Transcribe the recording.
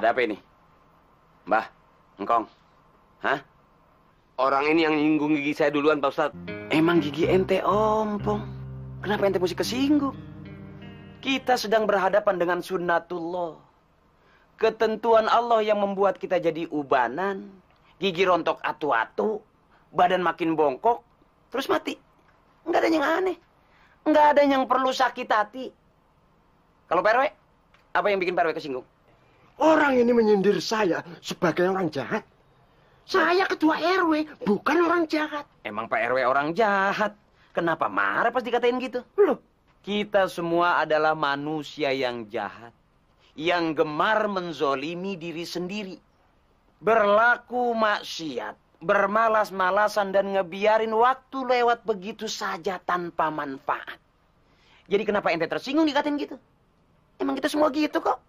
Ada apa ini? Mbah, engkong. Hah? Orang ini yang nyinggung gigi saya duluan, Pak Ustadz. Emang gigi ente ompong. Kenapa ente mesti kesinggung? Kita sedang berhadapan dengan sunnatullah. Ketentuan Allah yang membuat kita jadi ubanan, gigi rontok atu-atu, badan makin bongkok, terus mati. Enggak ada yang aneh. Enggak ada yang perlu sakit hati. Kalau Perwe, apa yang bikin Perwe kesinggung? Orang ini menyindir saya sebagai orang jahat. Saya ketua RW, bukan orang jahat. Emang Pak RW orang jahat? Kenapa marah pas dikatain gitu? Loh, kita semua adalah manusia yang jahat. Yang gemar menzolimi diri sendiri. Berlaku maksiat, bermalas-malasan dan ngebiarin waktu lewat begitu saja tanpa manfaat. Jadi kenapa ente tersinggung dikatain gitu? Emang kita semua gitu kok.